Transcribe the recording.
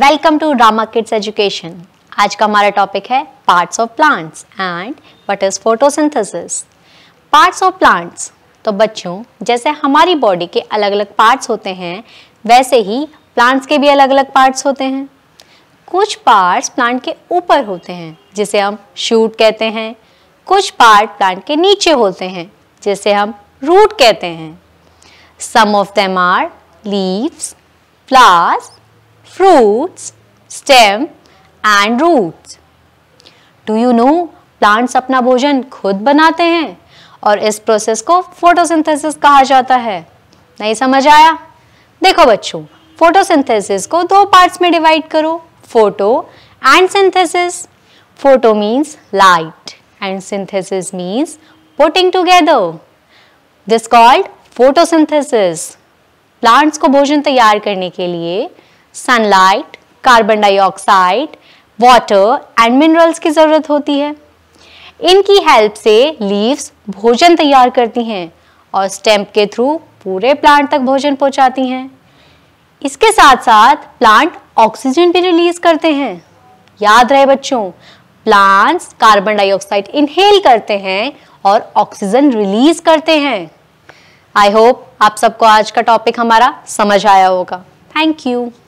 Welcome to drama kids education आज का हमारा टॉपिक है parts of plants and what is photosynthesis parts of plants तो बच्चों जैसे हमारी बॉडी के अलग अलग पार्ट्स होते हैं वैसे ही प्लांट्स के भी अलग अलग पार्ट्स होते हैं कुछ पार्ट्स प्लांट के ऊपर होते हैं जिसे हम शूट कहते हैं कुछ पार्ट प्लांट के नीचे होते हैं जिसे हम रूट कहते हैं some of them are leaves flowers fruits, stem and roots. Do you know plants अपना भोजन खुद बनाते हैं और इस प्रोसेस को फोटोसिंथेसिस कहा जाता है नहीं समझ आया देखो बच्चों फोटोसिंथेसिस को दो पार्ट्स में डिवाइड करो photo and synthesis photo means light and synthesis means putting together this called photosynthesis plants को भोजन तैयार करने के लिए sunlight carbon dioxide water and minerals की ज़रूरत होती है इनकी हेल्प से लीव्स भोजन तैयार करती हैं और स्टेम्प के थ्रू पूरे प्लांट तक भोजन पहुंचाती हैं इसके साथ साथ प्लांट ऑक्सीजन भी रिलीज करते हैं याद रहे बच्चों प्लांट्स कार्बन डाइऑक्साइड इनहेल करते हैं और ऑक्सीजन रिलीज करते हैं आई होप आप सबको आज का टॉपिक हमारा समझ आया होगा थैंक यू